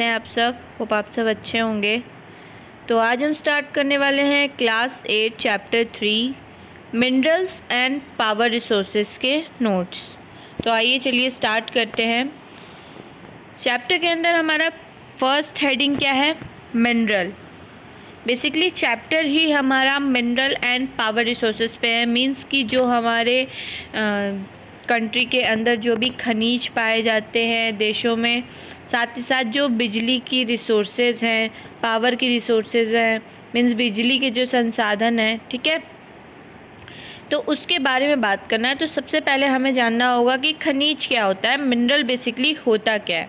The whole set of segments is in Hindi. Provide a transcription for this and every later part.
हैं आप सब वो आप सब अच्छे होंगे तो आज हम स्टार्ट करने वाले हैं class eight chapter three minerals and power resources के नोट्स तो आइए चलिए स्टार्ट करते हैं चैप्टर के अंदर हमारा फर्स्ट हेडिंग क्या है मिनरल बेसिकली चैप्टर ही हमारा मिनरल एंड पावर रिसोर्सेज पे है मींस कि जो हमारे कंट्री के अंदर जो भी खनिज पाए जाते हैं देशों में साथ ही साथ जो बिजली की रिसोर्सेज हैं पावर की रिसोर्सेज हैं मीन्स बिजली के जो संसाधन हैं ठीक है तो उसके बारे में बात करना है तो सबसे पहले हमें जानना होगा कि खनिज क्या होता है मिनरल बेसिकली होता क्या है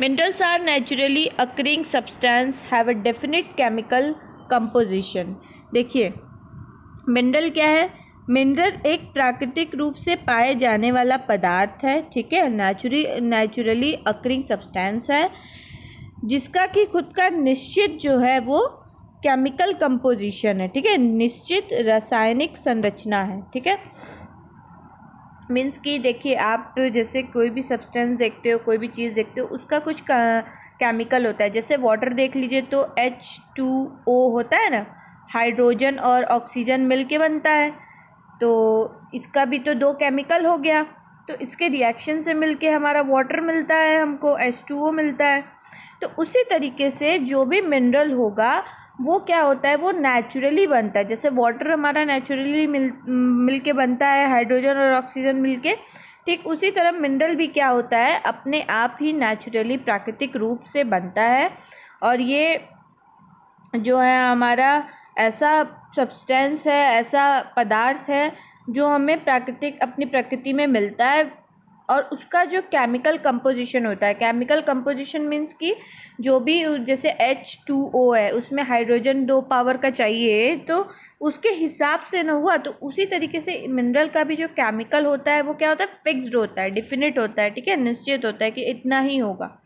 minerals are naturally occurring substance have a definite chemical composition देखिए मिनरल क्या है मिनरल एक प्राकृतिक रूप से पाए जाने वाला पदार्थ है ठीक है नेचुरी नेचुरली अक्रिंग सब्सटेंस है जिसका कि खुद का निश्चित जो है वो केमिकल कंपोजिशन है ठीक है निश्चित रासायनिक संरचना है ठीक है मीन्स कि देखिए आप जैसे कोई भी सब्सटेंस देखते हो कोई भी चीज़ देखते हो उसका कुछ केमिकल होता है जैसे वाटर देख लीजिए तो एच टू ओ होता है ना हाइड्रोजन और ऑक्सीजन मिलके बनता है तो इसका भी तो दो केमिकल हो गया तो इसके रिएक्शन से मिलके हमारा वाटर मिलता है हमको एस टू ओ मिलता है तो उसी तरीके से जो भी मिनरल होगा वो क्या होता है वो नेचुरली बनता है जैसे वाटर हमारा नेचुरली मिल मिल के बनता है हाइड्रोजन और ऑक्सीजन मिल के ठीक उसी तरह मिनरल भी क्या होता है अपने आप ही नेचुरली प्राकृतिक रूप से बनता है और ये जो है हमारा ऐसा सब्सटेंस है ऐसा पदार्थ है जो हमें प्राकृतिक अपनी प्रकृति में मिलता है और उसका जो केमिकल कंपोजिशन होता है केमिकल कंपोजिशन मीन्स कि जो भी जैसे एच टू ओ है उसमें हाइड्रोजन दो पावर का चाहिए तो उसके हिसाब से ना हुआ तो उसी तरीके से मिनरल का भी जो केमिकल होता है वो क्या होता है फिक्स्ड होता है डिफिनिट होता है ठीक है निश्चित होता है कि इतना ही होगा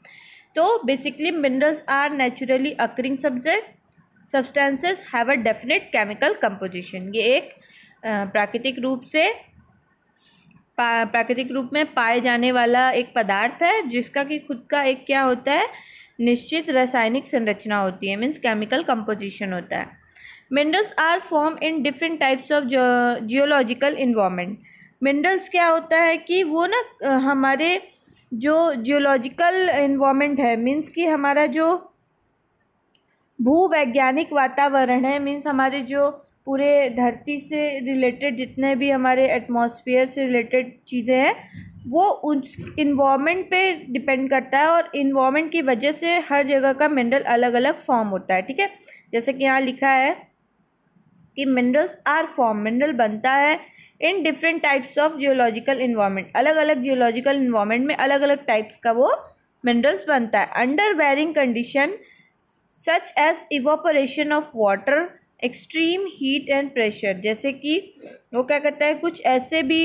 तो basically minerals are naturally occurring subject substances have a definite chemical composition ये एक प्राकृतिक रूप से प्राकृतिक रूप में पाए जाने वाला एक पदार्थ है जिसका कि खुद का एक क्या होता है निश्चित रासायनिक संरचना होती है मीन्स केमिकल कंपोजिशन होता है minerals are form in different types of geological environment minerals क्या होता है कि वो ना हमारे जो जियोलॉजिकल इन्वामेंट है मीन्स कि हमारा जो भूवैज्ञानिक वातावरण है मीन्स हमारे जो पूरे धरती से रिलेटेड जितने भी हमारे एटमॉस्फेयर से रिलेटेड चीज़ें हैं वो उस इन्वामेंट पे डिपेंड करता है और इन्वामेंट की वजह से हर जगह का मिनरल अलग अलग फॉर्म होता है ठीक है जैसे कि यहाँ लिखा है कि मिनरल्स आर फॉर्म मिनरल बनता है in different types of geological environment अलग अलग जियोलॉजिकल इन्वामेंट में अलग अलग टाइप्स का वो मिनरल्स बनता है under varying condition such as evaporation of water extreme heat and pressure जैसे कि वो क्या कहता है कुछ ऐसे भी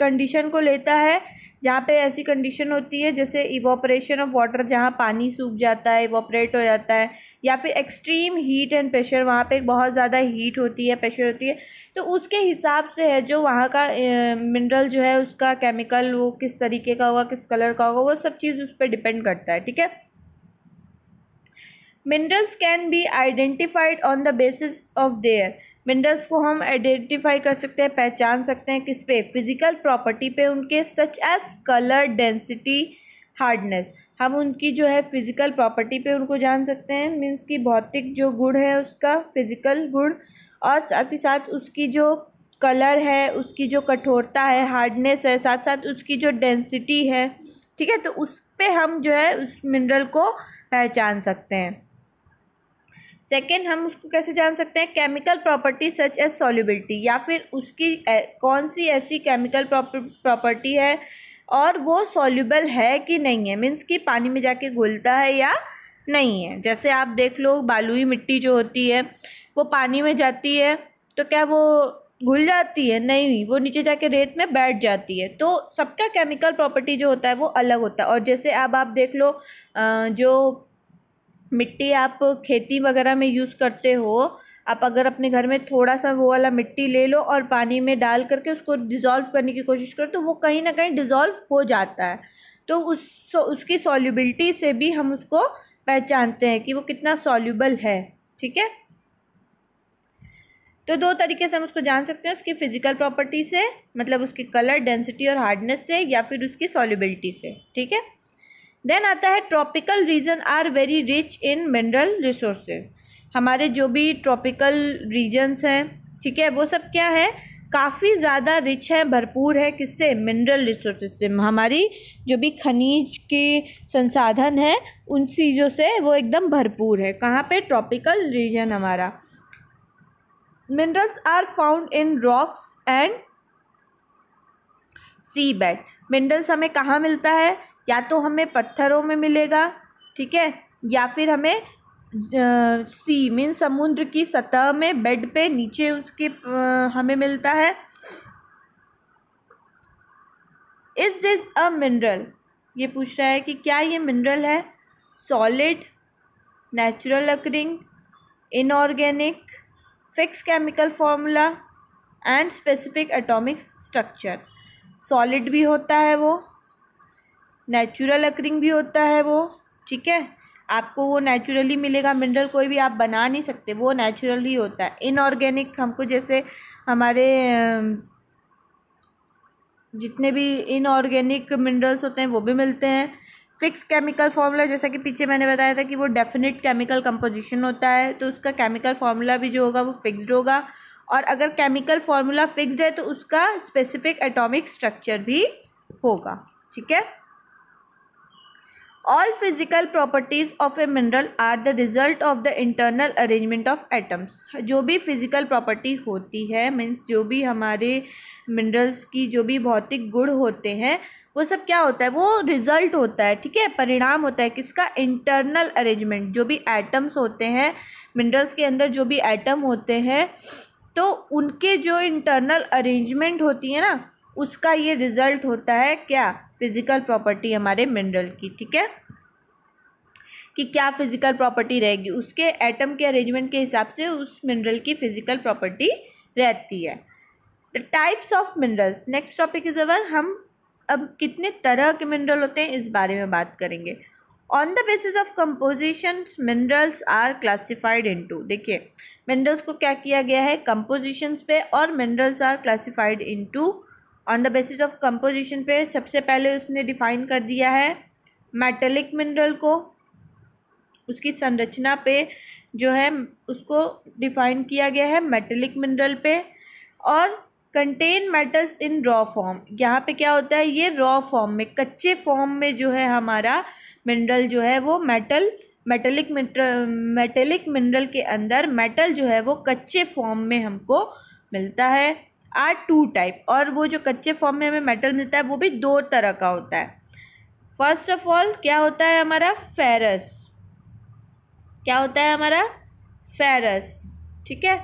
कंडीशन को लेता है जहाँ पे ऐसी कंडीशन होती है जैसे इवोपरेशन ऑफ वाटर जहाँ पानी सूख जाता है इवोपरेट हो जाता है या फिर एक्सट्रीम हीट एंड प्रेशर वहाँ पे बहुत ज़्यादा हीट होती है प्रेशर होती है तो उसके हिसाब से है जो वहाँ का मिनरल जो है उसका केमिकल वो किस तरीके का होगा किस कलर का होगा वो सब चीज़ उस पर डिपेंड करता है ठीक है minerals can be identified on the basis of their minerals को हम आइडेंटिफाई कर सकते हैं पहचान सकते हैं किस पे फिजिकल प्रॉपर्टी पे उनके such as colour density hardness हम उनकी जो है फिजिकल प्रॉपर्टी पे उनको जान सकते हैं मीन्स की भौतिक जो गुण है उसका फिजिकल गुण और साथ ही साथ उसकी जो कलर है उसकी जो कठोरता है हार्डनेस है साथ साथ उसकी जो डेंसिटी है ठीक है तो उस पर हम जो है उस मिनरल को पहचान सकते हैं सेकेंड हम उसको कैसे जान सकते हैं chemical property such as solubility या फिर उसकी कौन सी ऐसी केमिकल प्रॉपर्टी है और वो सॉल्यूबल है कि नहीं है मीन्स कि पानी में जाके घुलता है या नहीं है जैसे आप देख लो बालुई मिट्टी जो होती है वो पानी में जाती है तो क्या वो घुल जाती है नहीं वो नीचे जाके रेत में बैठ जाती है तो सबका केमिकल प्रॉपर्टी जो होता है वो अलग होता है और जैसे अब आप देख लो जो मिट्टी आप खेती वगैरह में यूज़ करते हो आप अगर अपने घर में थोड़ा सा वो वाला मिट्टी ले लो और पानी में डाल करके उसको डिज़ोल्व करने की कोशिश करो तो वो कहीं ना कहीं डिज़ोल्व हो जाता है तो उस उसकी सॉल्युबिलिटी से भी हम उसको पहचानते हैं कि वो कितना सॉल्युबल है ठीक है तो दो तरीके से हम उसको जान सकते हैं उसकी फिजिकल प्रॉपर्टी से मतलब उसकी कलर डेंसिटी और हार्डनेस से या फिर उसकी सॉल्युबिलिटी से ठीक है देन आता है tropical region are very rich in mineral resources हमारे जो भी ट्रॉपिकल रीजन्स हैं ठीक है वो सब क्या है काफ़ी ज़्यादा रिच है भरपूर है किससे मिनरल रिसोर्स से हमारी जो भी खनिज के संसाधन है उन चीज़ों से वो एकदम भरपूर है कहाँ पे ट्रॉपिकल रीजन हमारा minerals are found in rocks and sea bed minerals हमें कहाँ मिलता है या तो हमें पत्थरों में मिलेगा ठीक है या फिर हमें सी मीन समुद्र की सतह में बेड पे नीचे उसके हमें मिलता है इज दिस अ मिनरल ये पूछ रहा है कि क्या ये मिनरल है solid natural occurring inorganic fix chemical formula and specific atomic structure solid भी होता है वो नेचुरल अक्रिंग भी होता है वो ठीक है आपको वो नेचुरली मिलेगा मिनरल कोई भी आप बना नहीं सकते वो नेचुरली होता है इनऑर्गेनिक हमको जैसे हमारे जितने भी इनऑर्गेनिक मिनरल्स होते हैं वो भी मिलते हैं फिक्स केमिकल फार्मूला जैसा कि पीछे मैंने बताया था कि वो डेफिनेट केमिकल कंपोजिशन होता है तो उसका केमिकल फार्मूला भी जो होगा वो फिक्सड होगा और अगर केमिकल फार्मूला फिक्सड है तो उसका स्पेसिफिक एटॉमिक स्ट्रक्चर भी होगा ठीक है all physical properties of a mineral are the result of the internal arrangement of atoms जो भी फिजिकल प्रॉपर्टी होती है मीन्स जो भी हमारे मिनरल्स की जो भी भौतिक गुण होते हैं वो सब क्या होता है वो रिजल्ट होता है ठीक है परिणाम होता है किसका इंटरनल अरेंजमेंट जो भी एटम्स होते हैं मिनरल्स के अंदर जो भी एटम होते हैं तो उनके जो इंटरनल अरेंजमेंट होती है ना उसका ये रिजल्ट होता है क्या फिजिकल प्रॉपर्टी हमारे मिनरल की ठीक है कि क्या फिजिकल प्रॉपर्टी रहेगी उसके एटम के अरेंजमेंट के हिसाब से उस मिनरल की फिजिकल प्रॉपर्टी रहती है the types of minerals next topic is our हम अब कितने तरह के मिनरल होते हैं इस बारे में बात करेंगे on the basis of composition minerals are classified into देखिए मिनरल्स को क्या किया गया है कंपोजिशंस पे और minerals are classified into on the basis of composition पे सबसे पहले उसने डिफाइन कर दिया है मेटेलिक मिनरल को उसकी संरचना पे जो है उसको डिफाइन किया गया है मेटेलिक मिनरल पे और contain metals in raw form यहाँ पे क्या होता है ये रॉ फॉर्म में कच्चे फॉर्म में जो है हमारा मिनरल जो है वो मेटल मेटेलिक मेटेलिक मिनरल के अंदर मेटल जो है वो कच्चे फॉर्म में हमको मिलता है आर टू टाइप और वो जो कच्चे फॉर्म में हमें मेटल मिलता है वो भी दो तरह का होता है फर्स्ट ऑफ ऑल क्या होता है हमारा फेरस क्या होता है हमारा फेरस ठीक है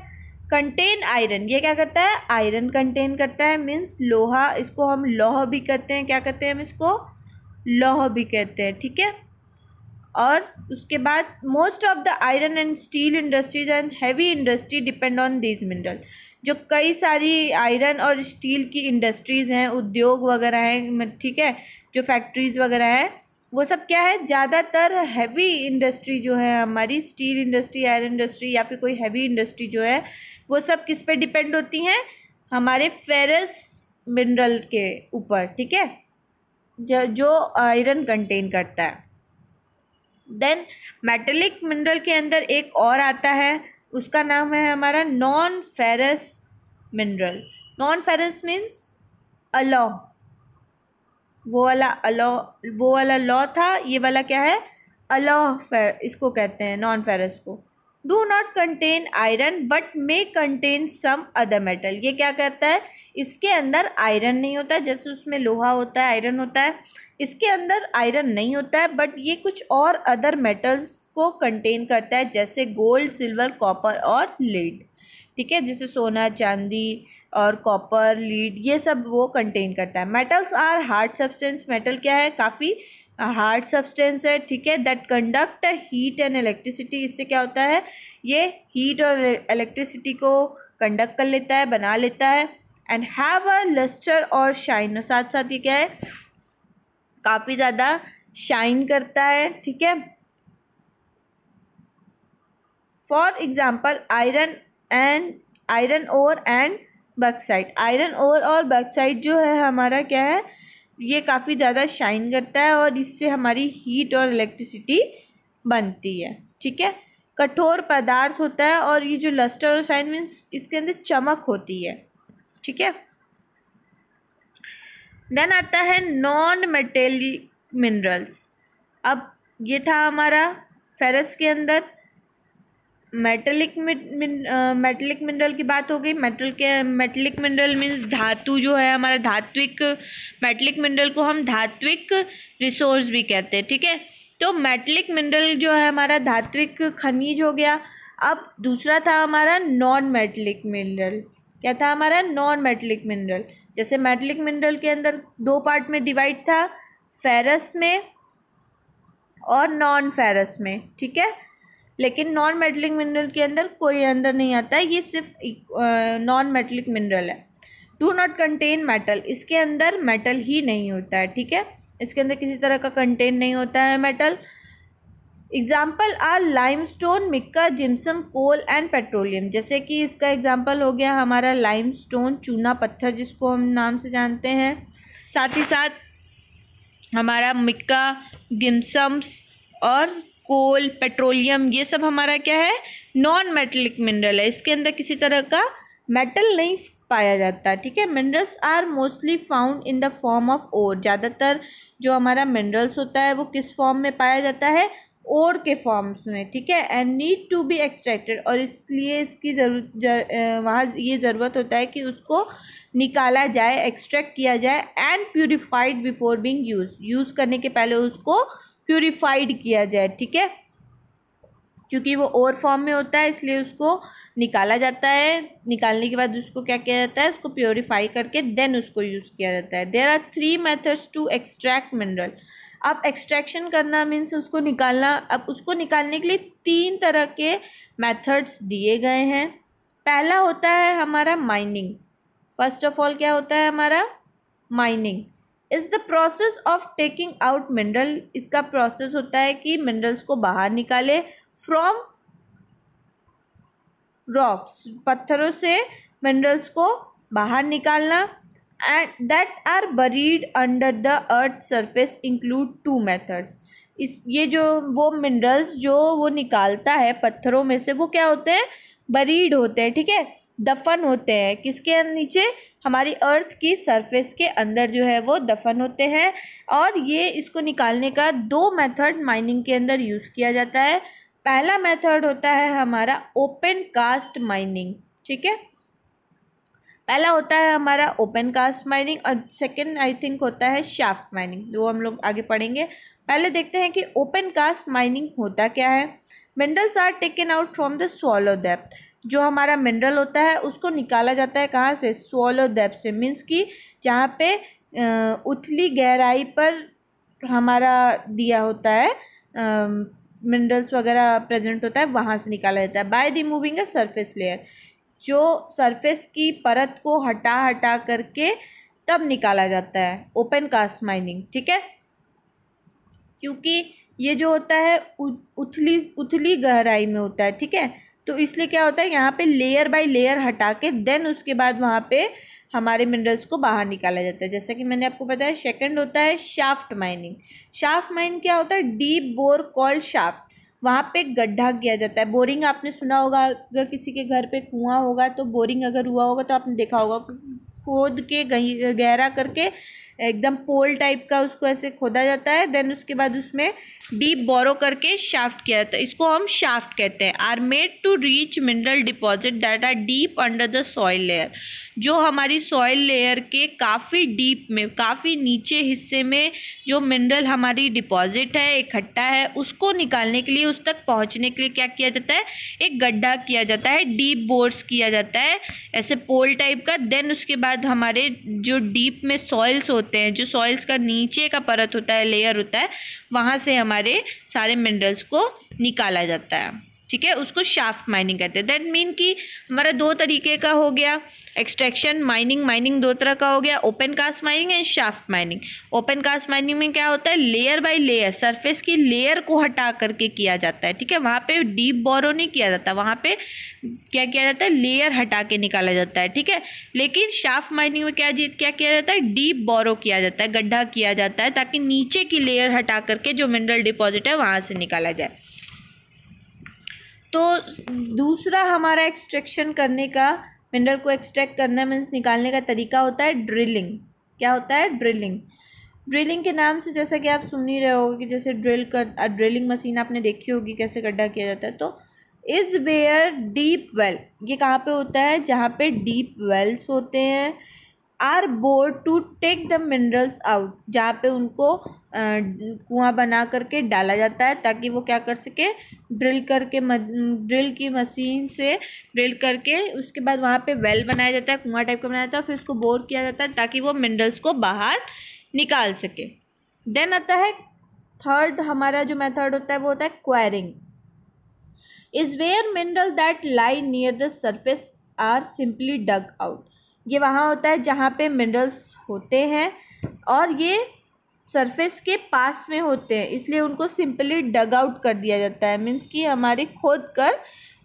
कंटेन आयरन ये क्या करता है आयरन कंटेन करता है मीन्स लोहा इसको हम लोह भी कहते हैं क्या कहते हैं हम इसको लोह भी कहते हैं ठीक है और उसके बाद most of the iron and steel industries and heavy industry depend on this mineral जो कई सारी आयरन और स्टील की इंडस्ट्रीज़ हैं उद्योग वगैरह हैं ठीक है जो फैक्ट्रीज़ वगैरह हैं वो सब क्या है ज़्यादातर हैवी इंडस्ट्री जो है हमारी स्टील इंडस्ट्री आयरन इंडस्ट्री या फिर कोई हैवी इंडस्ट्री जो है वो सब किस पे डिपेंड होती हैं हमारे फेरस मिनरल के ऊपर ठीक है जो आयरन कंटेन करता है देन मेटेलिक मिनरल के अंदर एक और आता है उसका नाम है हमारा non ferrous mineral non ferrous means alloy वो वाला अलो वो वाला लॉ था ये वाला क्या है फेर इसको कहते हैं नॉन फेरस को do not contain iron but may contain some other metal ये क्या कहता है इसके अंदर आयरन नहीं होता जैसे उसमें लोहा होता है आयरन होता है इसके अंदर आयरन नहीं होता है बट ये कुछ और अदर मेटल्स को कंटेन करता है जैसे गोल्ड सिल्वर कॉपर और लीड ठीक है जैसे सोना चांदी और कॉपर लीड ये सब वो कंटेन करता है metals are hard substance metal क्या है काफ़ी हार्ड सब्सटेंस है ठीक है that conduct heat and electricity इससे क्या होता है ये हीट और इलेक्ट्रिसिटी को कंडक्ट कर लेता है बना लेता है एंड हैव अ लस्टर और शाइन साथ साथ ये क्या है काफ़ी ज़्यादा शाइन करता है ठीक है for example iron and iron ore and bauxite iron ore और बक्साइड जो है हमारा क्या है ये काफ़ी ज़्यादा शाइन करता है और इससे हमारी हीट और इलेक्ट्रिसिटी बनती है ठीक है कठोर पदार्थ होता है और ये जो लस्टर और शाइन मीन्स इसके अंदर चमक होती है ठीक है देन आता है नॉन मेटेलिक मिनरल्स अब ये था हमारा फेरस के अंदर मेटलिक मेटलिक मिनरल की बात हो गई मेटल के मेटलिक मिनरल मीन्स धातु जो है हमारा धात्विक मेटलिक मिनरल को हम धात्विक रिसोर्स भी कहते हैं ठीक है तो मेटलिक मिनरल जो है हमारा धात्विक खनिज हो गया अब दूसरा था हमारा नॉन मेटलिक मिनरल क्या था हमारा नॉन मेटलिक मिनरल जैसे मेटलिक मिनरल के अंदर दो पार्ट में डिवाइड था फेरस में और नॉन फेरस में ठीक है लेकिन नॉन मेटलिक मिनरल के अंदर कोई अंदर नहीं आता है ये सिर्फ नॉन मेटलिक मिनरल है डू नॉट कंटेन मेटल इसके अंदर मेटल ही नहीं होता है ठीक है इसके अंदर किसी तरह का कंटेन नहीं होता है metal example are limestone mica gypsum coal and petroleum जैसे कि इसका एग्जाम्पल हो गया हमारा लाइम स्टोन चूना पत्थर जिसको हम नाम से जानते हैं साथ ही साथ हमारा मिक्का गिम्सम्स और कोल पेट्रोलियम ये सब हमारा क्या है नॉन मेटलिक मिनरल है इसके अंदर किसी तरह का मेटल नहीं पाया जाता ठीक है minerals are mostly found in the form of ore ज़्यादातर जो हमारा मिनरल्स होता है वो किस फॉर्म में पाया जाता है ओर के फॉर्म्स में ठीक है and need to be extracted और इसलिए इसकी जरूरत जर, वहाँ ये ज़रूरत होता है कि उसको निकाला जाए एक्सट्रैक्ट किया जाए and purified before being use use करने के पहले उसको प्योरीफाइड किया जाए ठीक है क्योंकि वो और फॉर्म में होता है इसलिए उसको निकाला जाता है निकालने के बाद उसको क्या किया जाता है उसको प्योरीफाई करके देन उसको यूज़ किया जाता है there are three methods to extract mineral अब एक्सट्रैक्शन करना मीन्स उसको निकालना अब उसको निकालने के लिए तीन तरह के मेथड्स दिए गए हैं पहला होता है हमारा माइनिंग फर्स्ट ऑफ ऑल क्या होता है हमारा mining is the process of taking out mineral इसका प्रोसेस होता है कि मिनरल्स को बाहर निकाले फ्रॉम रॉक्स पत्थरों से मिनरल्स को बाहर निकालना and that are buried under the earth surface include two methods इस ये जो वो मिनरल्स जो वो निकालता है पत्थरों में से वो क्या होते हैं बरीड होते हैं ठीक है दफन होते हैं किसके नीचे हमारी अर्थ की सरफेस के अंदर जो है वो दफन होते हैं और ये इसको निकालने का दो मेथड माइनिंग के अंदर यूज़ किया जाता है पहला मेथड होता है हमारा ओपन कास्ट माइनिंग ठीक है पहला होता है हमारा ओपन कास्ट माइनिंग और सेकंड आई थिंक होता है शाफ्ट माइनिंग वो हम लोग आगे पढ़ेंगे पहले देखते हैं कि ओपन कास्ट माइनिंग होता क्या है minerals are taken out from the shallow depth जो हमारा मिनरल होता है उसको निकाला जाता है कहाँ से सोलो डेप से मीन्स कि जहाँ पे उथली गहराई पर हमारा दिया होता है मिनरल्स वगैरह प्रेजेंट होता है वहाँ से निकाला जाता है by removing a surface layer जो सरफेस की परत को हटा हटा करके तब निकाला जाता है ओपन कास्ट माइनिंग ठीक है क्योंकि ये जो होता है उथली उथली गहराई में होता है ठीक है तो इसलिए क्या होता है यहाँ पे लेयर बाय लेयर हटा के देन उसके बाद वहाँ पे हमारे मिनरल्स को बाहर निकाला जाता है जैसा कि मैंने आपको बताया सेकंड होता है शाफ्ट माइनिंग शाफ्ट माइन क्या होता है डीप बोर कॉल्ड शाफ्ट वहाँ पे गड्ढा किया जाता है बोरिंग आपने सुना होगा अगर किसी के घर पे कुआं होगा तो बोरिंग अगर हुआ होगा तो आपने देखा होगा खोद के गहरा करके एकदम पोल टाइप का उसको ऐसे खोदा जाता है देन उसके बाद उसमें डीप बोरो करके शाफ्ट किया जाता है इसको हम शाफ्ट कहते हैं are made to reach mineral deposit that are deep under the soil layer जो हमारी सॉइल लेयर के काफ़ी डीप में काफ़ी नीचे हिस्से में जो मिनरल हमारी डिपॉजिट है इकट्ठा है उसको निकालने के लिए उस तक पहुँचने के लिए क्या किया जाता है एक गड्ढा किया जाता है डीप बोर्स किया जाता है ऐसे पोल टाइप का देन उसके बाद हमारे जो डीप में सॉइल्स होते होते हैं जो सॉइल्स का नीचे का परत होता है लेयर होता है वहाँ से हमारे सारे मिनरल्स को निकाला जाता है ठीक है उसको शाफ्ट माइनिंग कहते हैं दैट मीन कि हमारा दो तरीके का हो गया एक्सट्रैक्शन माइनिंग माइनिंग दो तरह का हो गया open cast mining and shaft mining open cast mining में क्या होता है लेयर बाय लेयर सरफेस की लेयर को हटा करके किया जाता है ठीक है वहाँ पे डीप बोरो नहीं किया जाता वहाँ पे क्या किया जाता है लेयर हटा के निकाला जाता है ठीक है लेकिन शाफ्ट माइनिंग में क्या क्या किया जाता है डीप बोरो किया जाता है गड्ढा किया जाता है ताकि नीचे की लेयर हटा करके जो मिनरल डिपॉजिट है वहाँ से निकाला जाए तो दूसरा हमारा एक्सट्रैक्शन करने का मिनरल को एक्सट्रैक्ट करना मीन्स निकालने का तरीका होता है ड्रिलिंग क्या होता है ड्रिलिंग ड्रिलिंग के नाम से जैसा कि आप सुन ही रहे हो कि जैसे ड्रिल कर ड्रिलिंग मशीन आपने देखी होगी कैसे गड्ढा किया जाता है तो इज़ वेयर डीप वेल ये कहाँ पे होता है जहाँ पे डीप वेल्स होते हैं are bore to take the minerals out जहाँ पे उनको कुआं बना करके डाला जाता है ताकि वो क्या कर सके ड्रिल करके ड्रिल की मशीन से ड्रिल करके उसके बाद वहाँ पे वेल बनाया जाता है कुआं टाइप का बनाया जाता है फिर उसको बोर किया जाता है ताकि वो मिनरल्स को बाहर निकाल सके देन आता है थर्ड हमारा जो मेथड होता है वो होता है quarrying is where mineral that lie near the surface are simply dug out ये वहाँ होता है जहाँ पे मिनरल्स होते हैं और ये सरफेस के पास में होते हैं इसलिए उनको सिंपली डग आउट कर दिया जाता है मीन्स कि हमारी खोद कर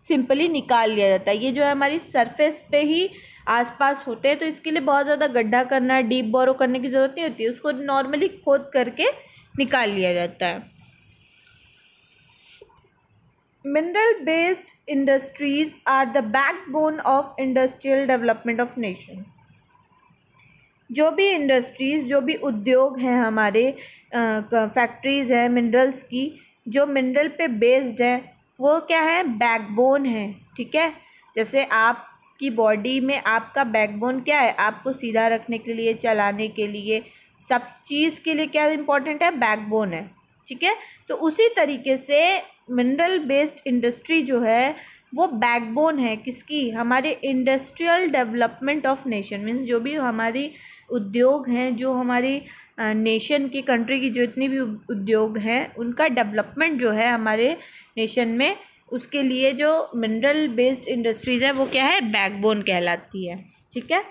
सिंपली निकाल लिया जाता है ये जो है हमारी सरफेस पे ही आसपास होते हैं तो इसके लिए बहुत ज़्यादा गड्ढा करना डीप बोरो करने की ज़रूरत नहीं होती उसको नॉर्मली खोद करके निकाल लिया जाता है mineral based industries are the backbone of industrial development of nation जो भी इंडस्ट्रीज़ जो भी उद्योग हैं हमारे फैक्ट्रीज़ हैं मिनरल्स की जो मिनरल पे बेस्ड हैं वो क्या है बैकबोन है ठीक है जैसे आपकी बॉडी में आपका बैकबोन क्या है आपको सीधा रखने के लिए चलाने के लिए सब चीज़ के लिए क्या इम्पोर्टेंट है बैकबोन है ठीक है तो उसी तरीके से मिनरल बेस्ड इंडस्ट्री जो है वो बैकबोन है किसकी हमारे industrial development of nation means जो भी हमारी उद्योग हैं जो हमारी नेशन की कंट्री की जितनी भी उद्योग हैं उनका डेवलपमेंट जो है हमारे नेशन में उसके लिए जो मिनरल बेस्ड इंडस्ट्रीज़ है वो क्या है बैकबोन कहलाती है ठीक है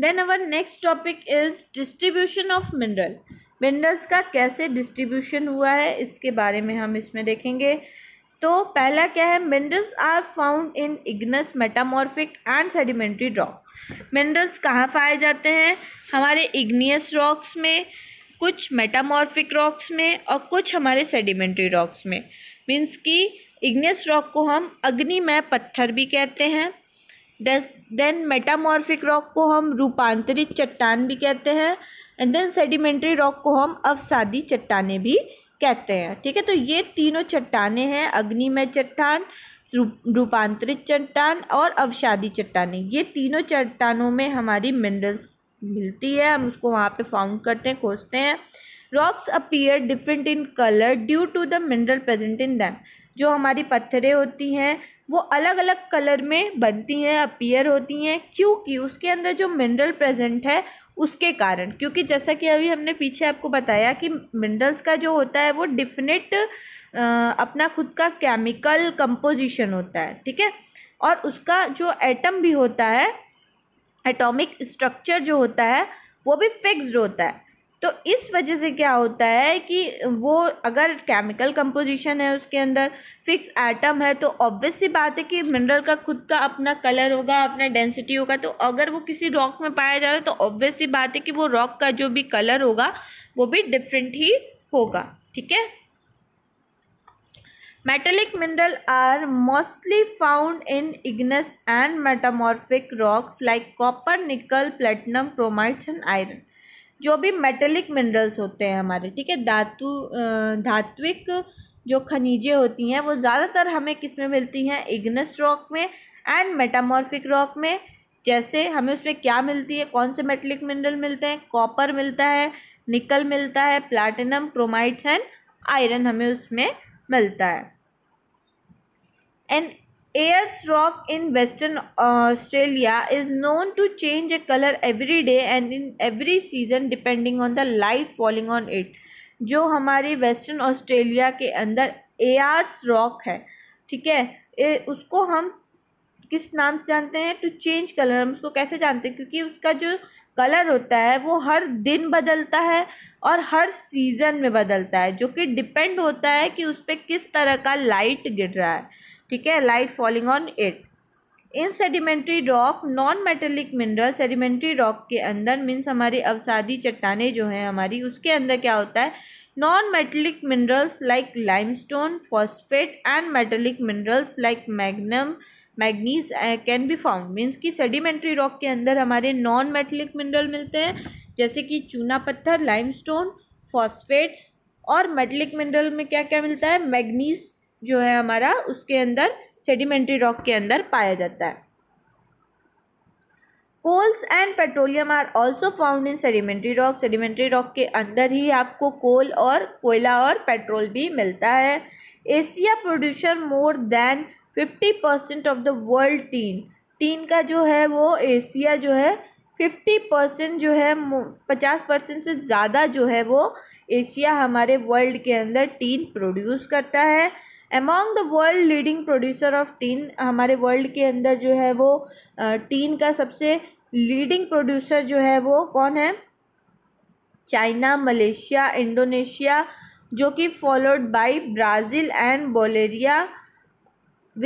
then our next topic is distribution of mineral minerals का कैसे डिस्ट्रीब्यूशन हुआ है इसके बारे में हम इसमें देखेंगे तो पहला क्या है minerals are found in igneous metamorphic and sedimentary rock minerals कहाँ पाए जाते हैं हमारे इग्नियस रॉक्स में कुछ मेटामॉर्फिक रॉक्स में और कुछ हमारे सेडिमेंट्री रॉक्स में मीन्स कि इग्नियस रॉक को हम अग्निमय पत्थर भी कहते हैं देन मेटामॉर्फिक रॉक को हम रूपांतरित चट्टान भी कहते हैं एंड देन सेडिमेंट्री रॉक को हम अवसादी चट्टाने भी कहते हैं ठीक है तो ये तीनों चट्टाने हैं अग्निमय चट्टान रूपांतरित चट्टान और अवसादी चट्टाने ये तीनों चट्टानों में हमारी मिनरल्स मिलती है हम उसको वहाँ पे फाउंड करते हैं खोजते हैं rocks appear different in colour due to the mineral present in them जो हमारी पत्थरें होती हैं वो अलग अलग कलर में बनती हैं अपीयर होती हैं क्योंकि उसके अंदर जो मिनरल प्रेजेंट है उसके कारण क्योंकि जैसा कि अभी हमने पीछे आपको बताया कि मिनरल्स का जो होता है वो डिफिनेट अपना खुद का केमिकल कंपोजिशन होता है ठीक है और उसका जो एटम भी होता है एटॉमिक स्ट्रक्चर जो होता है वो भी फिक्स्ड होता है तो इस वजह से क्या होता है कि वो अगर केमिकल कंपोजिशन है उसके अंदर फिक्स एटम है तो ऑब्वियस सी बात है कि मिनरल का खुद का अपना कलर होगा अपना डेंसिटी होगा तो अगर वो किसी रॉक में पाया जा रहा है तो ऑब्वियस सी बात है कि वो रॉक का जो भी कलर होगा वो भी डिफरेंट ही होगा ठीक है metallic mineral are mostly found in igneous and metamorphic rocks like copper nickel platinum chromites and iron जो भी मेटेलिक मिनरल्स होते हैं हमारे ठीक है धातु धात्विक जो खनिजें होती हैं वो ज़्यादातर हमें किस में मिलती हैं इग्नस रॉक में एंड मेटामॉर्फिक रॉक में जैसे हमें उसमें क्या मिलती है कौन से मेटलिक मिनरल मिलते हैं कॉपर मिलता है निकल मिलता है प्लैटिनम क्रोमाइट्स एंड आयरन हमें उसमें मिलता है and Ayers rock in western Australia is known to change a colour every day and in every season depending on the light falling on it जो हमारे वेस्टर्न ऑस्ट्रेलिया के अंदर एयर्स रॉक है ठीक है ए, उसको हम किस नाम से जानते हैं टू चेंज कलर हम उसको कैसे जानते हैं क्योंकि उसका जो कलर होता है वो हर दिन बदलता है और हर सीज़न में बदलता है जो कि डिपेंड होता है कि उस पर किस तरह का लाइट गिर रहा है ठीक है light falling on it in sedimentary rock non metallic mineral sedimentary rock के अंदर मीन्स हमारी अवसादी चट्टाने जो हैं हमारी उसके अंदर क्या होता है non metallic minerals like limestone phosphate and metallic minerals like magnum manganese can be found means कि सेडिमेंट्री रॉक के अंदर हमारे नॉन मेटेलिक मिनरल मिलते हैं जैसे कि चूना पत्थर स्टोन फॉस्फेट्स और मेटेलिक मिनरल में क्या क्या मिलता है मैग्नीज जो है हमारा उसके अंदर सेडिमेंट्री रॉक के अंदर पाया जाता है coals and petroleum are also found in sedimentary rock sedimentary rock के अंदर ही आपको कोल और कोयला और पेट्रोल भी मिलता है Asia producer more than fifty percent of the world tin tin का जो है वो एशिया जो है फिफ्टी परसेंट जो है पचास परसेंट से ज़्यादा जो है वो एशिया हमारे वर्ल्ड के अंदर टीन प्रोड्यूस करता है among the world leading producer of tin हमारे वर्ल्ड के अंदर जो है वो टीन का सबसे लीडिंग प्रोड्यूसर जो है वो कौन है चाइना मलेशिया इंडोनेशिया जो कि followed by Brazil and Bolivia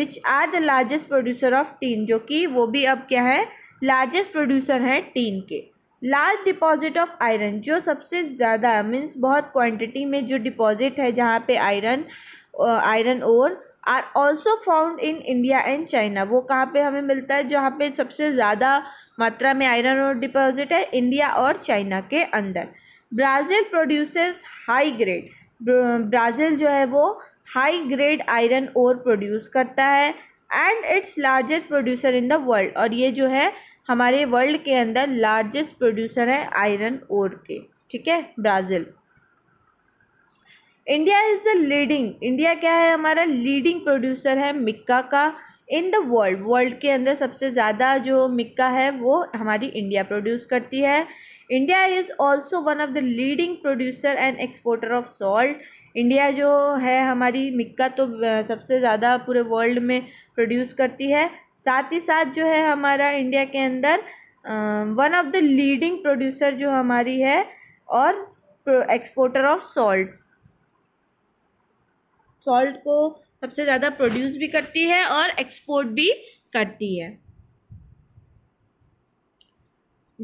which are the largest producer of tin जो कि वो भी अब क्या है लार्जेस्ट प्रोड्यूसर हैं टीन के लार्ज डिपॉजिट ऑफ आयरन जो सबसे ज़्यादा मीन्स बहुत क्वांटिटी में जो डिपॉजिट है जहाँ पे iron iron ore are also found in India and China वो कहाँ पे हमें मिलता है जहाँ पे सबसे ज़्यादा मात्रा में आयरन ओर डिपॉजिट है इंडिया और चाइना के अंदर Brazil produces high grade Brazil जो है वो high grade iron ore produce करता है and it's largest producer in the world और ये जो है हमारे वर्ल्ड के अंदर लार्जेस्ट प्रोड्यूसर है आयरन ओर के ठीक है Brazil India is the leading India क्या है हमारा लीडिंग प्रोड्यूसर है मिक्का का इन द वर्ल्ड वर्ल्ड के अंदर सबसे ज़्यादा जो मिक्का है वो हमारी इंडिया प्रोड्यूस करती है India is also one of the leading producer and exporter of salt India जो है हमारी मिक्का तो सबसे ज़्यादा पूरे वर्ल्ड में प्रोड्यूस करती है साथ ही साथ जो है हमारा इंडिया के अंदर one of the leading producer जो हमारी है और एक्सपोर्टर ऑफ सॉल्ट सॉल्ट को सबसे ज़्यादा प्रोड्यूस भी करती है और एक्सपोर्ट भी करती है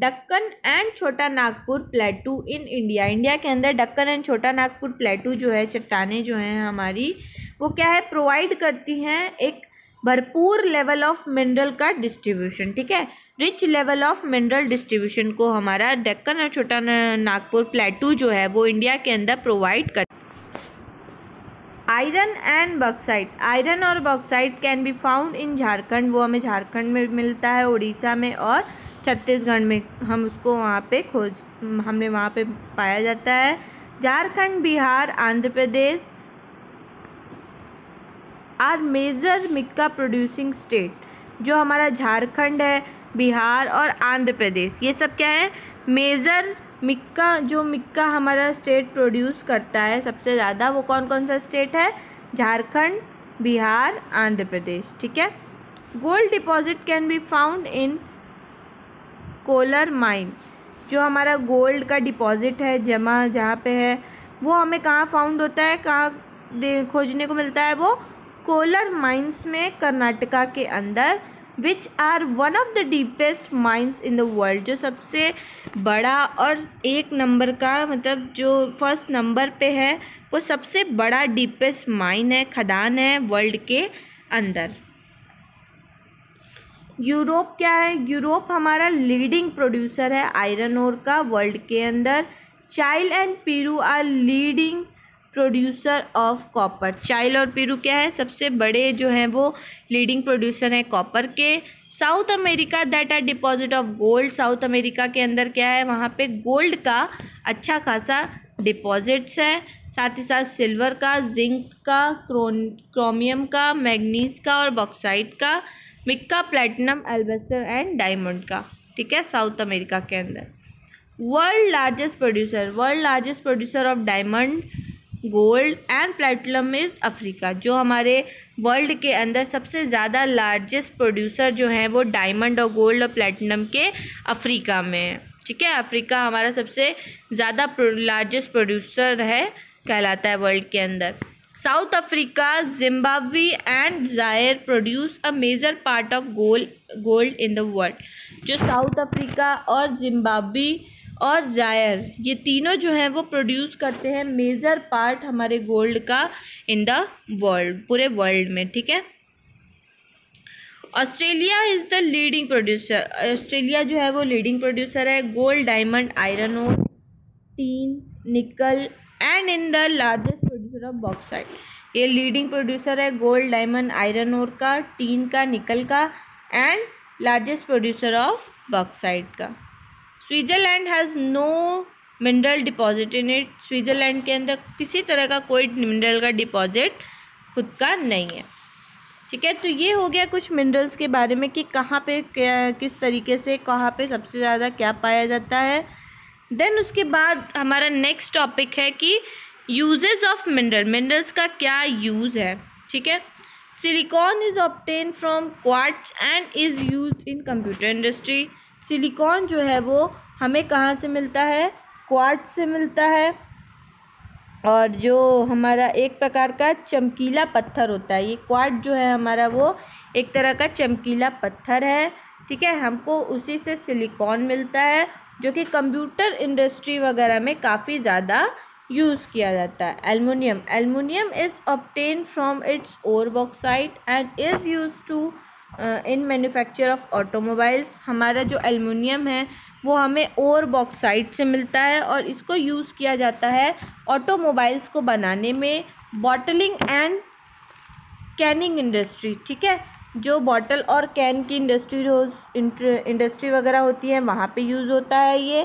Deccan and Chota Nagpur plateau in India India के अंदर डक्कन एंड छोटा नागपुर प्लेटू जो है चट्टाने जो हैं हमारी वो क्या है प्रोवाइड करती हैं एक भरपूर लेवल ऑफ मिनरल का डिस्ट्रीब्यूशन ठीक है rich level of mineral distribution को हमारा डक्कन और छोटा नागपुर प्लेटू जो है वो इंडिया के अंदर प्रोवाइड कर आयरन एंड बॉक्साइट आयरन और bauxite can be found in Jharkhand वो हमें झारखंड में मिलता है उड़ीसा में और छत्तीसगढ़ में हम उसको वहाँ पे खोज हमने वहाँ पे पाया जाता है Jharkhand Bihar Andhra Pradesh are major mica producing state जो हमारा झारखंड है बिहार और आंध्र प्रदेश ये सब क्या है मेजर मिक्का जो मिक्का हमारा स्टेट प्रोड्यूस करता है सबसे ज़्यादा वो कौन कौन सा स्टेट है झारखंड बिहार आंध्र प्रदेश ठीक है gold deposit can be found in Kolar mine जो हमारा गोल्ड का डिपॉजिट है जमा जहाँ पे है वो हमें कहाँ फाउंड होता है कहाँ खोजने को मिलता है वो कोलर माइंस में कर्नाटका के अंदर which are one of the deepest mines in the world जो सबसे बड़ा और एक नंबर का मतलब जो फर्स्ट नंबर पे है वो सबसे बड़ा डीपेस्ट माइन है खदान है वर्ल्ड के अंदर यूरोप क्या है यूरोप हमारा लीडिंग प्रोड्यूसर है आयरन ओर का वर्ल्ड के अंदर Chile and Peru are leading producer of copper Chile और पेरू क्या है सबसे बड़े जो हैं वो लीडिंग प्रोड्यूसर हैं कॉपर के South America that are deposit of gold South America के अंदर क्या है वहाँ पे गोल्ड का अच्छा खासा डिपॉजिट्स है साथ ही साथ सिल्वर का जिंक का क्रोन क्रोमियम का मैग्नीज का और बॉक्साइड का mica platinum alabaster and diamond का ठीक है साउथ अमेरिका के अंदर world largest producer world largest producer of diamond gold and platinum is Africa जो हमारे वर्ल्ड के अंदर सबसे ज़्यादा लार्जेस्ट प्रोड्यूसर जो हैं वो डायमंड और गोल्ड और प्लेटिनम के अफ्रीका में है ठीक है अफ्रीका हमारा सबसे ज़्यादा लार्जेस्ट प्रोड्यूसर है कहलाता है वर्ल्ड के अंदर South Africa Zimbabwe and Zaire produce a major part of gold gold in the world जो साउथ अफ्रीका और जिम्बाब्वे और जायर ये तीनों जो हैं वो प्रोड्यूस करते हैं मेजर पार्ट हमारे गोल्ड का इन द वर्ल्ड पूरे वर्ल्ड में ठीक है Australia is the leading producer Australia जो है वो लीडिंग प्रोड्यूसर है गोल्ड डायमंड आयरन और tin nickel and in the largest producer of bauxite ये लीडिंग प्रोड्यूसर है गोल्ड डायमंड आयरन ओर का टीन का निकल का and largest producer of bauxite का Switzerland has no mineral deposit in it Switzerland के अंदर किसी तरह का कोई मिनरल का डिपॉजिट खुद का नहीं है ठीक है तो ये हो गया कुछ मिनरल्स के बारे में कि कहाँ पे किस तरीके से कहाँ पे सबसे ज़्यादा क्या पाया जाता है देन उसके बाद हमारा नेक्स्ट टॉपिक है कि यूजेज ऑफ मिनरल मिनरल्स का क्या यूज़ है ठीक है silicon is obtain from quartz and is use in computer industry silicon जो है वो हमें कहाँ से मिलता है क्वार्ट से मिलता है और जो हमारा एक प्रकार का चमकीला पत्थर होता है ये क्वार्ट जो है हमारा वो एक तरह का चमकीला पत्थर है ठीक है हमको उसी से सिलिकॉन मिलता है जो कि कंप्यूटर इंडस्ट्री वगैरह में काफ़ी ज़्यादा यूज़ किया जाता है aluminium aluminium is obtain from its ore bauxite and is use to in manufacture of automobiles हमारा जो एलमिनियम है वो हमें और बॉक्साइट से मिलता है और इसको यूज़ किया जाता है ऑटोमोबाइल्स को बनाने में बॉटलिंग एंड कैनिंग इंडस्ट्री ठीक है जो बॉटल और कैन की इंडस्ट्री इंडस्ट्री वगैरह होती है वहाँ पे यूज़ होता है ये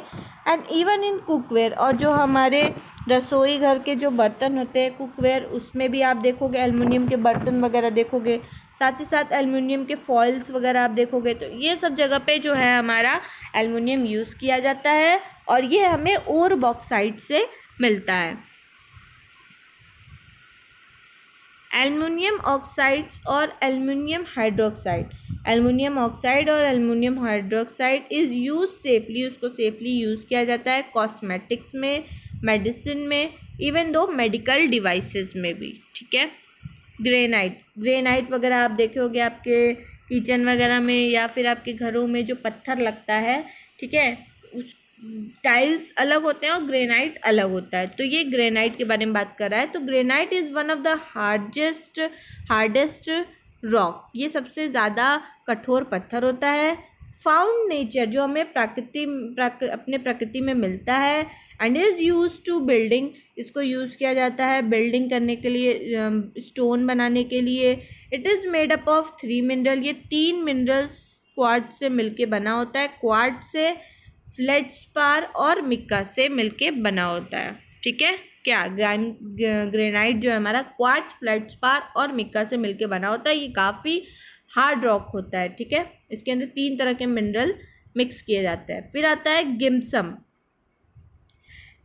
एंड इवन इन कुकवेयर और जो हमारे रसोई घर के जो बर्तन होते हैं कुकवेयर उसमें भी आप देखोगे एलमिनियम के बर्तन वगैरह देखोगे साथ ही साथ एलमिनियम के फॉइल्स वगैरह आप देखोगे तो ये सब जगह पे जो है हमारा एलमिनियम यूज़ किया जाता है और ये हमें और बॉक्साइट से मिलता है एलमिनियम ऑक्साइड्स और एलमिनियम हाइड्रोक्साइड एलमिनियम ऑक्साइड और aluminium hydroxide is use safely उसको सेफली यूज़ किया जाता है कॉस्मेटिक्स में मेडिसिन में इवन दो मेडिकल डिवाइसेस में भी ठीक है ग्रेनाइट ग्रेनाइट वगैरह आप देखे होंगे आपके किचन वगैरह में या फिर आपके घरों में जो पत्थर लगता है ठीक है उस टाइल्स अलग होते हैं और ग्रेनाइट अलग होता है तो ये ग्रेनाइट के बारे में बात कर रहा है तो granite is one of the hardest hardest rock ये सबसे ज़्यादा कठोर पत्थर होता है फाउंड नेचर जो हमें प्रकृति प्राक, अपने प्रकृति में मिलता है and is use to building इसको यूज़ किया जाता है बिल्डिंग करने के लिए स्टोन बनाने के लिए it is made up of three mineral ये तीन मिनरल्स क्वार्ट से मिलके बना होता है क्वार्ट से फ्लेट स्पार और मिक्का से मिलके बना होता है ठीक है क्या ग्राइन ग्रेनाइट जो है हमारा क्वार्ट्स फ्लैट स्पार और मिक्का से मिलके बना होता है ये काफ़ी हार्ड रॉक होता है ठीक है इसके अंदर तीन तरह के मिनरल मिक्स किए जाते हैं फिर आता है gypsum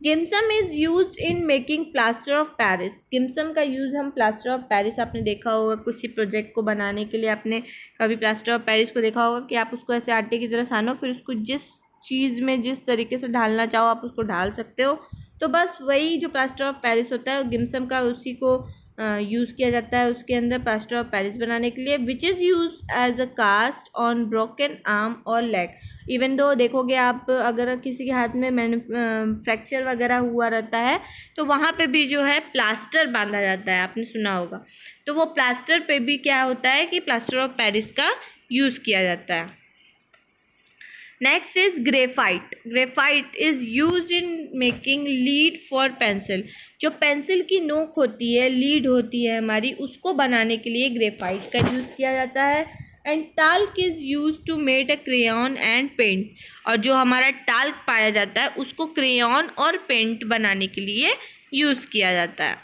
gypsum is use in making plaster of Paris gypsum का यूज़ हम प्लास्टर ऑफ पैरिस आपने देखा होगा किसी प्रोजेक्ट को बनाने के लिए आपने कभी प्लास्टर ऑफ पैरिस को देखा होगा कि आप उसको ऐसे आटे की तरह सानो फिर उसको जिस चीज़ में जिस तरीके से ढालना चाहो आप उसको ढाल सकते हो तो बस वही जो प्लास्टर ऑफ पैरिस होता है गिम्सम का उसी को यूज़ किया जाता है उसके अंदर प्लास्टर ऑफ पैरिस बनाने के लिए which is use as a cast on broken arm और लेग इवन दो देखोगे आप अगर किसी के हाथ में मैन फ्रैक्चर वगैरह हुआ रहता है तो वहाँ पे भी जो है प्लास्टर बांधा जाता है आपने सुना होगा तो वो प्लास्टर पे भी क्या होता है कि प्लास्टर ऑफ पैरिस का यूज़ किया जाता है next is graphite graphite is use in making lead for pencil जो पेंसिल की नोक होती है लीड होती है हमारी उसको बनाने के लिए ग्रेफाइट का यूज़ किया जाता है and talc is use to made a cream and paint और जो हमारा टाल्क पाया जाता है उसको क्रेन और पेंट बनाने के लिए यूज़ किया जाता है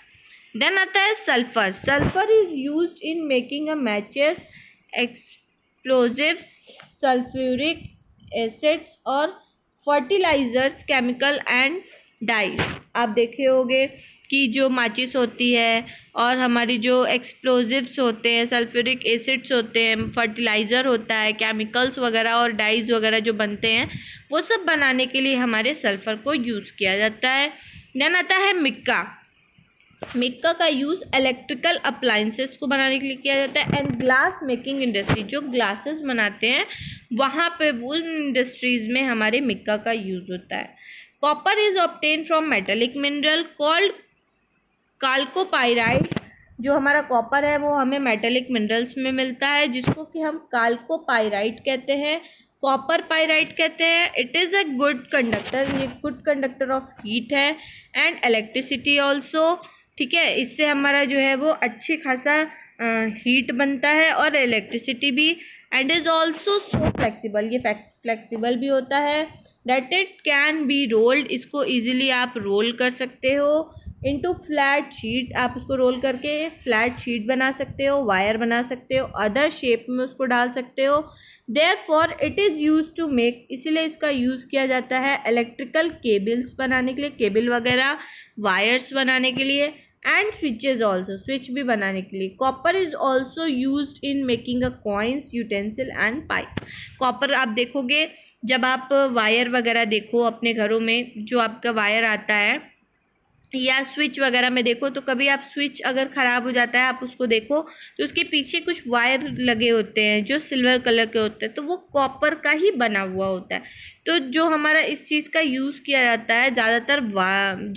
देन आता है sulphur sulphur is use in making a matches explosive sulphuric acids और फर्टिलाइजर्स केमिकल एंड डाई आप देखे होंगे कि जो माचिस होती है और हमारी जो एक्सप्लोजिव्स होते हैं सल्फ्यूरिक एसिड्स होते हैं फर्टिलाइज़र होता है केमिकल्स वगैरह और डाइज वगैरह जो बनते हैं वो सब बनाने के लिए हमारे सल्फ़र को यूज़ किया जाता है देन आता है मिक्का मिक्का का यूज़ इलेक्ट्रिकल अप्लाइंसेस को बनाने के लिए किया जाता है एंड ग्लास मेकिंग इंडस्ट्री जो ग्लासेस बनाते हैं वहाँ पे वो इंडस्ट्रीज़ में हमारे मिक्का का यूज़ होता है copper is obtain from metallic mineral called chalcopyrite जो हमारा कॉपर है वो हमें मेटेलिक मिनरल्स में मिलता है जिसको कि हम काल्कोपाइराइट कहते हैं कॉपर पाइराइट कहते हैं it is a good conductor ये गुड कंडक्टर ऑफ हीट है एंड इलेक्ट्रिसिटी ऑल्सो ठीक है इससे हमारा जो है वो अच्छी खासा हीट बनता है और इलेक्ट्रिसिटी भी and is also so flexible ये फ्लेक्सिबल भी होता है that it can be rolled इसको ईजिली आप रोल कर सकते हो टू फ्लैट शीट आप उसको रोल करके फ्लैट शीट बना सकते हो वायर बना सकते हो अदर शेप में उसको डाल सकते हो therefore it is use to make इसीलिए इसका यूज़ किया जाता है इलेक्ट्रिकल केबल्स बनाने के लिए केबल वगैरह वायर्स बनाने के लिए एंड स्विचेज ऑल्सो स्विच भी बनाने के लिए copper is also use in making a coins utensil and pipe copper आप देखोगे जब आप वायर वगैरह देखो अपने घरों में जो आपका वायर आता है या स्विच वगैरह में देखो तो कभी आप स्विच अगर ख़राब हो जाता है आप उसको देखो तो उसके पीछे कुछ वायर लगे होते हैं जो सिल्वर कलर के होते हैं तो वो कॉपर का ही बना हुआ होता है तो जो हमारा इस चीज़ का यूज़ किया जाता है ज़्यादातर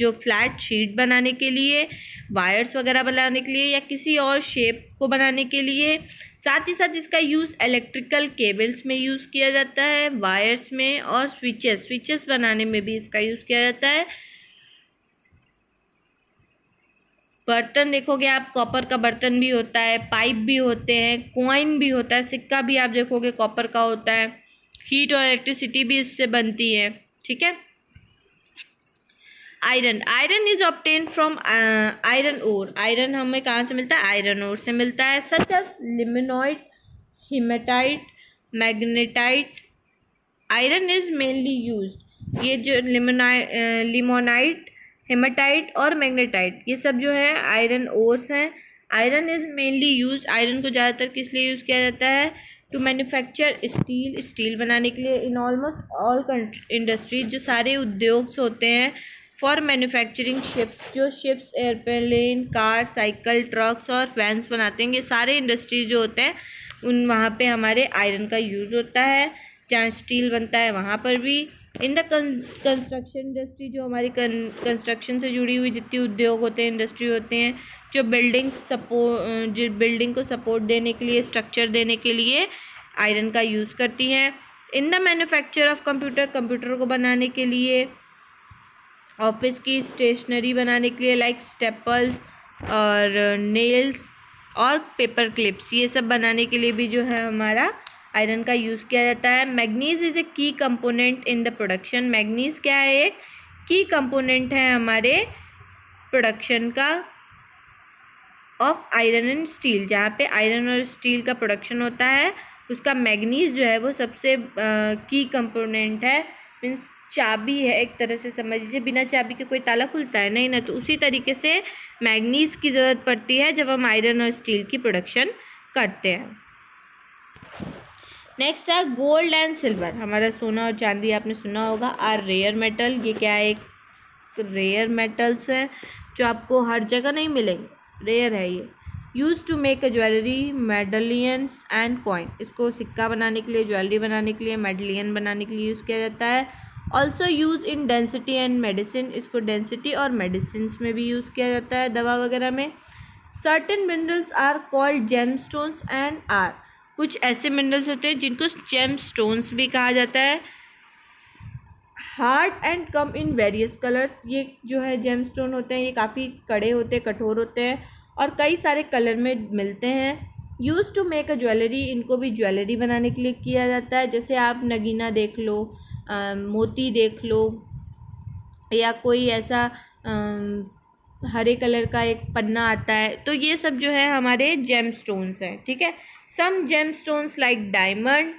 जो फ्लैट शीट बनाने के लिए वायर्स वगैरह बनाने के लिए या किसी और शेप को बनाने के लिए साथ ही साथ इसका यूज़ इलेक्ट्रिकल केबल्स में यूज़ किया जाता है वायर्स में और स्विचेस स्विचेस बनाने में भी इसका यूज़ किया जाता है बर्तन देखोगे आप कॉपर का बर्तन भी होता है पाइप भी होते हैं कॉइन भी होता है सिक्का भी आप देखोगे कॉपर का होता है हीट और इलेक्ट्रिसिटी भी इससे बनती है ठीक है iron iron is obtain from iron ore iron हमें कहाँ से मिलता है आयरन ओर से मिलता है such as limonite hematite magnetite iron is mainly use ये जो लिमोनाइट uh, हेमाटाइट और मैग्नेटाइट ये सब जो है आयरन ओर्स हैं iron is mainly use iron को ज़्यादातर किस लिए यूज़ किया जाता है टू मैन्युफैक्चर स्टील स्टील बनाने के लिए इन ऑलमोस्ट ऑल इंडस्ट्रीज जो सारे उद्योग होते हैं फॉर मैन्युफैक्चरिंग शिप्स जो ships airplane car cycle trucks और वैंस बनाते हैं ये सारे इंडस्ट्रीज जो होते हैं उन वहाँ पर हमारे आयरन का यूज़ होता है जहाँ स्टील बनता है वहाँ पर भी इन द कंस्ट्रक्शन इंडस्ट्री जो हमारी कंस्ट्रक्शन से जुड़ी हुई जितनी उद्योग होते हैं इंडस्ट्री होते हैं जो बिल्डिंग सपोर्ट जो बिल्डिंग को सपोर्ट देने के लिए स्ट्रक्चर देने के लिए आयरन का यूज़ करती हैं in the manufacture of computer computer को बनाने के लिए ऑफिस की स्टेशनरी बनाने के लिए लाइक स्टेपल्स और नेल्स और पेपर क्लिप्स ये सब बनाने के लिए भी जो है हमारा आयरन का यूज़ किया जाता है manganese is a key component in the production manganese क्या है एक की कंपोनेंट है हमारे प्रोडक्शन का ऑफ आयरन एंड स्टील जहाँ पे आयरन और स्टील का प्रोडक्शन होता है उसका मैग्नीज जो है वो सबसे की कंपोनेंट है मीन्स चाबी है एक तरह से समझ लीजिए बिना चाबी के कोई ताला खुलता है नहीं ना तो उसी तरीके से मैग्नीज की ज़रूरत पड़ती है जब हम आयरन और स्टील की प्रोडक्शन करते हैं नेक्स्ट है गोल्ड एंड सिल्वर हमारा सोना और चांदी आपने सुना होगा आर रेयर मेटल ये क्या है एक रेयर मेटल्स हैं जो आपको हर जगह नहीं मिलेंगे रेयर है ये use to make a jewellery medallions and coin इसको सिक्का बनाने के लिए ज्वेलरी बनाने के लिए मेडलियन बनाने के लिए यूज़ किया जाता है also use in dentistry and medicine इसको डेंसिटी और मेडिसिन में भी यूज़ किया जाता है दवा वगैरह में certain minerals are called gemstones and are कुछ ऐसे मिनरल्स होते हैं जिनको जेम स्टोन्स भी कहा जाता है hard and come in various colours ये जो है जेम स्टोन होते हैं ये काफ़ी कड़े होते हैं कठोर होते हैं और कई सारे कलर में मिलते हैं use to make a jewellery इनको भी ज्वेलरी बनाने के लिए किया जाता है जैसे आप नगीना देख लो आ, मोती देख लो या कोई ऐसा आ, हरे कलर का एक पन्ना आता है तो ये सब जो है हमारे जेम स्टोन्स हैं ठीक है some gemstones like diamond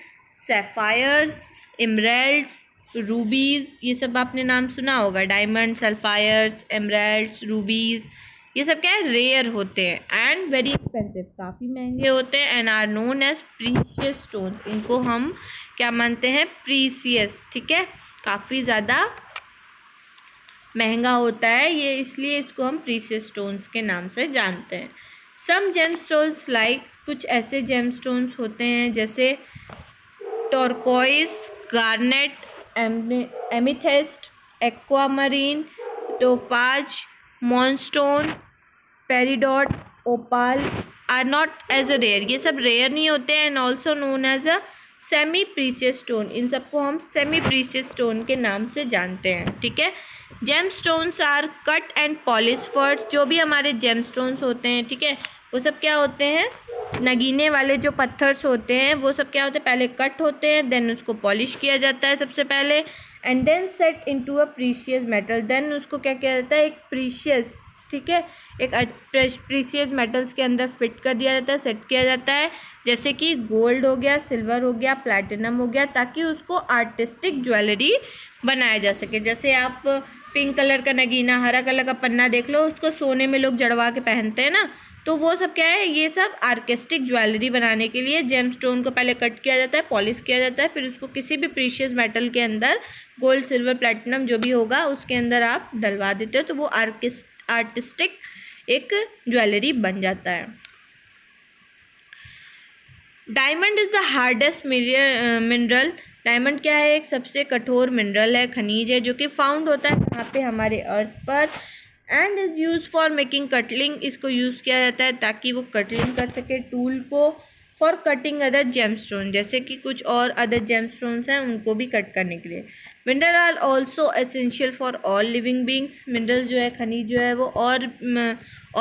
sapphires emeralds rubies ये सब आपने नाम सुना होगा डायमंड सल्फायर्स एमरेल्ड्स रूबीज़ ये सब क्या है रेयर होते हैं एंड वेरी एक्सपेंसिव काफ़ी महंगे होते हैं and are known as precious stones इनको हम क्या मानते हैं प्रीसियस ठीक है काफ़ी ज़्यादा महंगा होता है ये इसलिए इसको हम प्रीसियस स्टोन्स के नाम से जानते हैं सम जेम स्टोन्स लाइक कुछ ऐसे जेम स्टोन्स होते हैं जैसे turquoise garnet amethyst aquamarine topaz moonstone peridot opal are not as a rare ये सब रेयर नहीं होते हैं and also known as a semi precious stone इन सबको हम सेमी प्रीसियस स्टोन के नाम से जानते हैं ठीक है gem stones are cut and polish first जो भी हमारे जेम स्टोन्स होते हैं ठीक है वो सब क्या होते हैं नगीने वाले जो पत्थर्स होते हैं वो सब क्या होते हैं पहले कट होते हैं देन उसको पॉलिश किया जाता है सबसे पहले and then set into a precious metal then उसको क्या किया जाता है एक प्रीशियस ठीक है एक प्रीशियस मेटल्स के अंदर फिट कर दिया जाता है सेट किया जाता है जैसे कि गोल्ड हो गया सिल्वर हो गया प्लैटिनम हो गया ताकि उसको आर्टिस्टिक ज्वेलरी बनाया जा सके जैसे आप पिंक कलर का नगीना हरा कलर का पन्ना देख लो उसको सोने में लोग जड़वा के पहनते हैं ना तो वो सब क्या है ये सब आर्केस्टिक ज्वेलरी बनाने के लिए जेम स्टोन को पहले कट किया जाता है पॉलिश किया जाता है फिर उसको किसी भी प्रीशियस मेटल के अंदर गोल्ड सिल्वर प्लैटिनम जो भी होगा उसके अंदर आप डलवा देते हो तो वो आर्किस्ट आर्टिस्टिक एक ज्वेलरी बन जाता है diamond is the hardest mineral diamond क्या है एक सबसे कठोर मिनरल है खनिज है जो कि फाउंड होता है यहाँ पे हमारे अर्थ पर and is use for making cutting इसको यूज़ किया जाता है ताकि वो कटलिंग कर सके टूल को for cutting other gem stone जैसे कि कुछ और अदर जेम स्टोन्स हैं उनको भी कट करने के लिए mineral are also essential for all living beings mineral जो है खनिज जो है वो और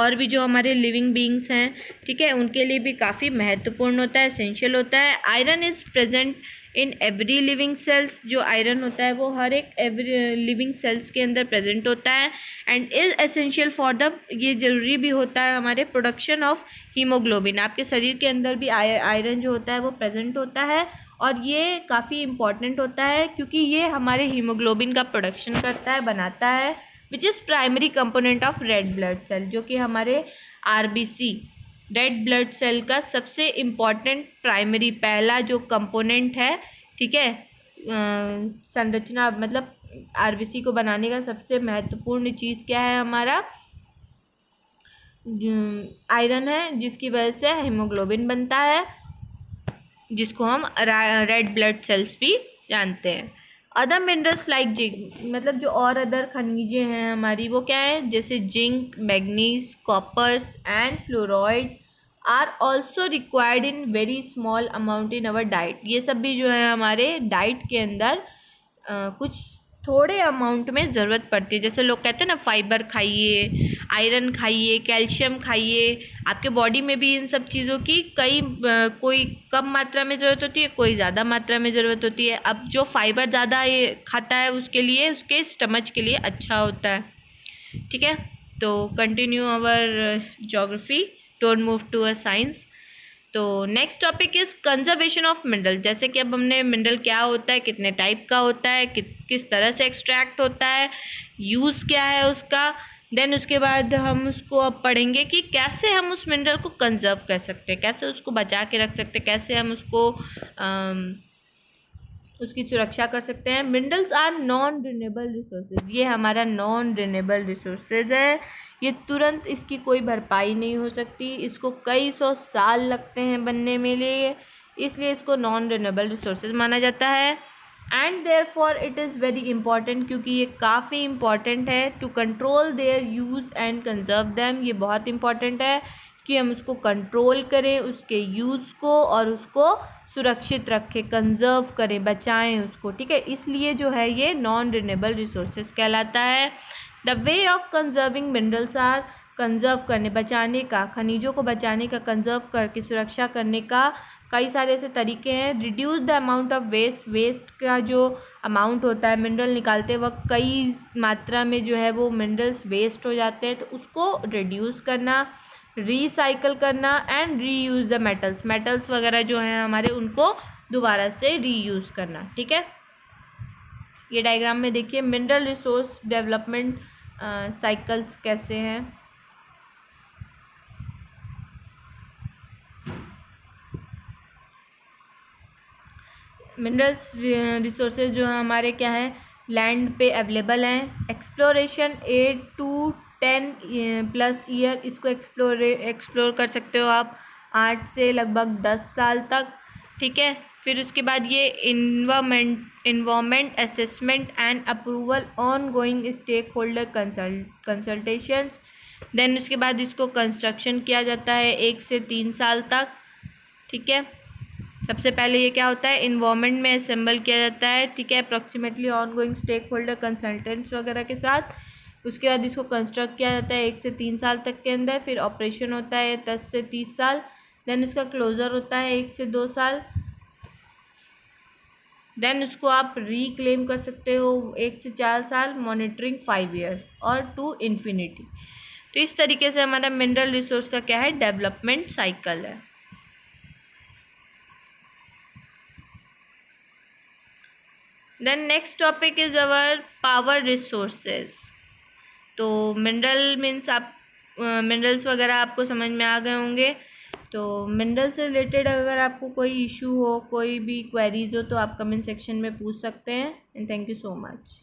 और भी जो हमारे लिविंग बींग्स हैं ठीक है उनके लिए भी काफ़ी महत्वपूर्ण होता है असेंशियल होता है iron is present in every living cells जो आयरन होता है वो हर एक एवरी लिविंग सेल्स के अंदर प्रेजेंट होता है and is essential for the ये ज़रूरी भी होता है हमारे प्रोडक्शन ऑफ हीमोग्लोबिन आपके शरीर के अंदर भी आयरन जो होता है वो प्रेजेंट होता है और ये काफ़ी इम्पॉर्टेंट होता है क्योंकि ये हमारे हीमोग्लोबिन का प्रोडक्शन करता है बनाता है which is primary component of red blood cell जो कि हमारे आर रेड ब्लड सेल का सबसे इम्पॉर्टेंट प्राइमरी पहला जो कंपोनेंट है ठीक है संरचना मतलब आरबीसी को बनाने का सबसे महत्वपूर्ण चीज़ क्या है हमारा आयरन है जिसकी वजह से हीमोग्लोबिन बनता है जिसको हम रेड ब्लड सेल्स भी जानते हैं अदर मिनरल्स लाइक जिंक मतलब जो और अदर खनिजें हैं हमारी वो क्या है जैसे zinc manganese coppers and fluoride are also required in very small amount in our diet ये सब भी जो है हमारे डाइट के अंदर आ, कुछ थोड़े अमाउंट में ज़रूरत पड़ती है जैसे लोग कहते हैं ना फाइबर खाइए आयरन खाइए कैल्शियम खाइए आपके बॉडी में भी इन सब चीज़ों की कई कोई कम मात्रा में ज़रूरत होती है कोई ज़्यादा मात्रा में ज़रूरत होती है अब जो फाइबर ज़्यादा खाता है उसके लिए उसके स्टमच के लिए अच्छा होता है ठीक है तो continue our geography don't move to a science तो next topic is conservation of mineral जैसे कि अब हमने मिनरल क्या होता है कितने टाइप का होता है कि, किस तरह से एक्सट्रैक्ट होता है यूज़ क्या है उसका देन उसके बाद हम उसको अब पढ़ेंगे कि कैसे हम उस मिनरल को कंजर्व कर सकते हैं कैसे उसको बचा के रख सकते हैं कैसे हम उसको आ, उसकी सुरक्षा कर सकते हैं minerals are non renewable resources ये हमारा नॉन रिनेबल रिसोर्सेज है ये तुरंत इसकी कोई भरपाई नहीं हो सकती इसको कई सौ साल लगते हैं बनने में लिए इसलिए इसको नॉन रिनेबल रिसोर्सेज माना जाता है and therefore it is very important क्योंकि ये काफ़ी इंपॉर्टेंट है to control their use and conserve them ये बहुत इंपॉर्टेंट है कि हम उसको कंट्रोल करें उसके यूज़ को और उसको सुरक्षित रखें कंजर्व करें बचाएं उसको ठीक है इसलिए जो है ये नॉन रिनेबल रिसोर्सेज कहलाता है the way of conserving minerals are conserve करने बचाने का खनिजों को बचाने का कंजर्व करके सुरक्षा करने का कई सारे ऐसे तरीके हैं reduce the amount of waste waste का जो अमाउंट होता है मिनरल निकालते वक्त कई मात्रा में जो है वो मिनरल्स वेस्ट हो जाते हैं तो उसको रिड्यूस करना रिसाइकल करना and reuse the metals metals वगैरह जो हैं हमारे उनको दोबारा से रीयूज़ करना ठीक है ये डायग्राम में देखिए मिनरल रिसोर्स डेवलपमेंट साइकल्स कैसे हैं मिनरल्स रिसोर्सेज जो हैं हमारे क्या है लैंड पे अवेलेबल हैं exploration eight to ten plus year इसको एक्सप्लोर एक्सप्लोर कर सकते हो आप आठ से लगभग दस साल तक ठीक है फिर उसके बाद ये environment environment assessment and approval ongoing stakeholder consult consultations then उसके बाद इसको कंस्ट्रक्शन किया जाता है एक से तीन साल तक ठीक है सबसे पहले ये क्या होता है इन्वामेंट में असम्बल किया जाता है ठीक है approximately ongoing stakeholder consultants वगैरह के साथ उसके बाद इसको कंस्ट्रक्ट किया जाता है एक से तीन साल तक के अंदर फिर ऑपरेशन होता है दस से तीस साल देन उसका क्लोज़र होता है एक से दो साल देन उसको आप रिक्लेम कर सकते हो एक से चार साल मॉनिटरिंग फाइव इयर्स और टू इन्फिनिटी तो इस तरीके से हमारा मिनरल रिसोर्स का क्या है डेवलपमेंट साइकिल है then next topic is our power resources तो मिनरल मीन्स आप मिनरल्स वगैरह आपको समझ में आ गए होंगे तो मिनरल से रिलेटेड अगर आपको कोई इशू हो कोई भी क्वेरीज हो तो आप कमेंट सेक्शन में पूछ सकते हैं and thank you so much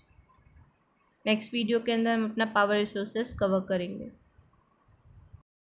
next video के अंदर हम अपना पावर रिसोर्सेस कवर करेंगे